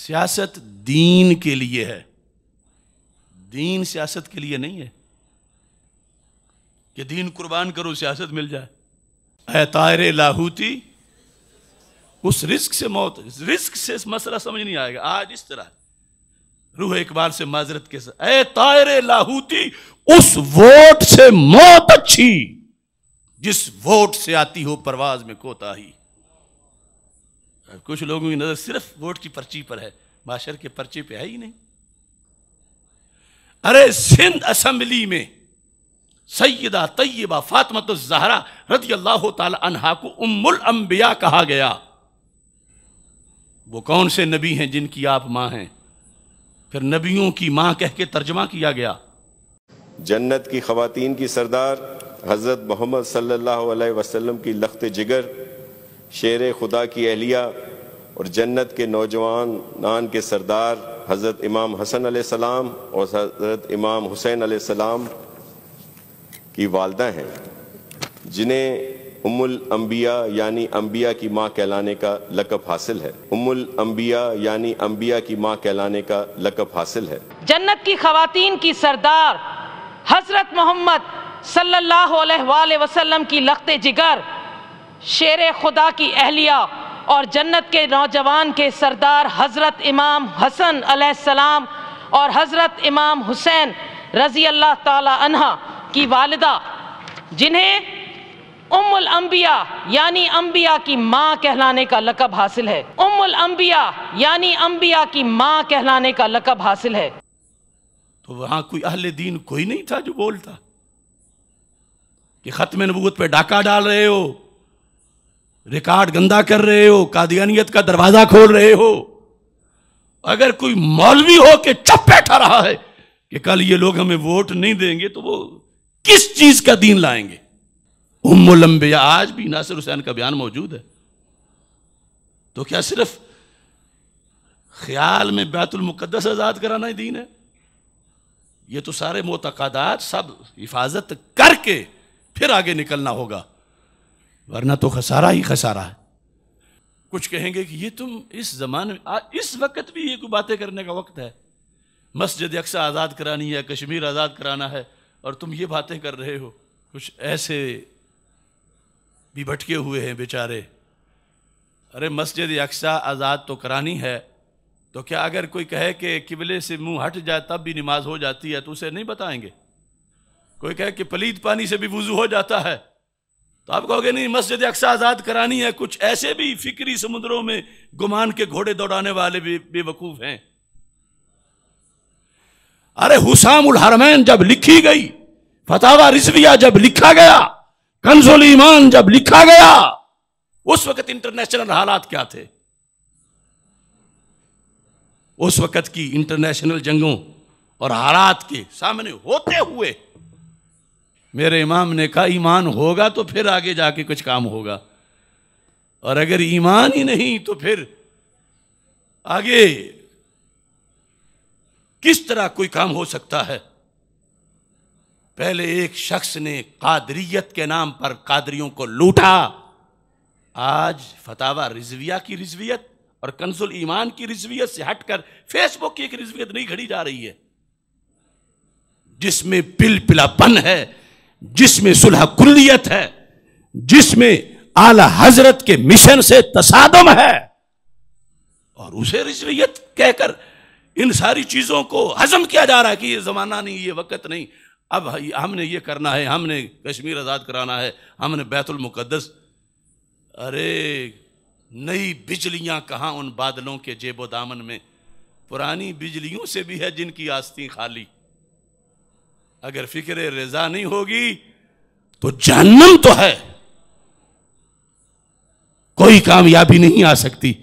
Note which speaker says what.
Speaker 1: सियासत दीन के लिए है दीन सियासत के लिए नहीं है कि दीन कुर्बान करो सियासत मिल जाए तायरे लाहूती उस रिस्क से मौत रिस्क से मसला समझ नहीं आएगा आज इस तरह रूह इकबाल से माजरत के साथ ए तायरे लाहूती उस वोट से मौत अच्छी जिस वोट से आती हो परवाज में कोताही कुछ लोगों की नज़र सिर्फ वोट की पर्ची पर है माशर के पर्चे पे है ही नहीं अरे सिंध असम्बली में सैदा तय्यबा फातमत जहरा रदी अल्लाह तहा को उम्मुल अंबिया कहा गया वो कौन से नबी हैं जिनकी आप मां हैं फिर नबियों की मां कह के तर्जमा किया गया जन्नत की खवतिन की सरदार हज़रत मोहम्मद सल्लल्लाहु अलैहि वसल्लम की लखत जिगर शेर खुदा की अहलिया और जन्नत के नौजवान नान के सरदार हज़रत इमाम हसन सलाम और हज़रत इमाम हुसैन सलाम की वालदा हैं जिन्हें उमुल अम्बिया यानी अम्बिया की माँ कहलाने का लकब हासिल है उमुल अम्बिया यानी अम्बिया की माँ कहलाने का लकब हासिल है जन्नत की खातन की सरदार हजरत मोहम्मद सल्लाम की लखते जिगर शेर खुदा की अहलिया और जन्नत के नौजवान के सरदार हज़रत इमाम हसन सलाम और हज़रत इमाम हुसैन रज़ी अल्लाह तहा की वालदा जिन्हें उम्मुल अम्बिया यानी अम्बिया की माँ कहलाने का लकब हासिल है उम्मुल अम्बिया यानी अम्बिया की माँ कहलाने का लकब हासिल है तो वहां कोई अहल दीन कोई नहीं था जो बोलता कि ख़त्म नबूत पे डाका डाल रहे हो रिकॉर्ड गंदा कर रहे हो कादियानियत का दरवाजा खोल रहे हो अगर कोई मौलवी हो के चुप बैठा रहा है कि कल ये लोग हमें वोट नहीं देंगे तो वो किस चीज का दीन लाएंगे उम्मलम्बिया आज भी नासिर हुसैन का बयान मौजूद है तो क्या सिर्फ ख्याल में बैतुल मुकदस आज़ाद कराना ही दीन है ये तो सारे मोतकदात सब हिफाजत करके फिर आगे निकलना होगा वरना तो खसारा ही खसारा है कुछ कहेंगे कि ये तुम इस ज़माने में इस वक्त भी ये कोई बातें करने का वक्त है मस्जिद अक्सा आज़ाद करानी है कश्मीर आज़ाद कराना है और तुम ये बातें कर रहे हो कुछ ऐसे भी भटके हुए हैं बेचारे अरे मस्जिद अक्सा आज़ाद तो करानी है तो क्या अगर कोई कहे कि किबले से मुंह हट जाए तब भी नमाज हो जाती है तो उसे नहीं बताएंगे कोई कहे कि पलीद पानी से भी वज़ू हो जाता है तो आप कहोगे नहीं मस्जिद अक्सा आज़ाद करानी है कुछ ऐसे भी फिक्री समुद्रों में गुमान के घोड़े दौड़ाने वाले भी बेवकूफ़ हैं अरे हुसाम उल हरमैन जब लिखी गई फतावा रिजविया जब लिखा गया कंसोल ईमान जब लिखा गया उस वक्त इंटरनेशनल हालात क्या थे उस वक्त की इंटरनेशनल जंगों और हालात के सामने होते हुए मेरे इमाम ने कहा ईमान होगा तो फिर आगे जाके कुछ काम होगा और अगर ईमान ही नहीं तो फिर आगे किस तरह कोई काम हो सकता है पहले एक शख्स ने कादरियत के नाम पर कादरियों को लूटा आज फतावा रिजविया की रिजवियत और कंसुल ईमान की रिजवियत से हटकर फेसबुक की एक रिजवियत नहीं खड़ी जा रही है जिसमें पिल पिलापन है जिसमें सुलह कुल्लियत है जिसमें आला हजरत के मिशन से तसादम है और उसे रिजवियत कहकर इन सारी चीजों को हजम किया जा रहा है कि ये जमाना नहीं ये वक्त नहीं अब हमने ये करना है हमने कश्मीर आज़ाद कराना है हमने बैतुल मुकद्दस अरे नई बिजलियां कहां उन बादलों के जेबो दामन में पुरानी बिजलियों से भी है जिनकी आस्ती खाली अगर फिक्र रजा नहीं होगी तो जहन्नम तो है कोई कामयाबी नहीं आ सकती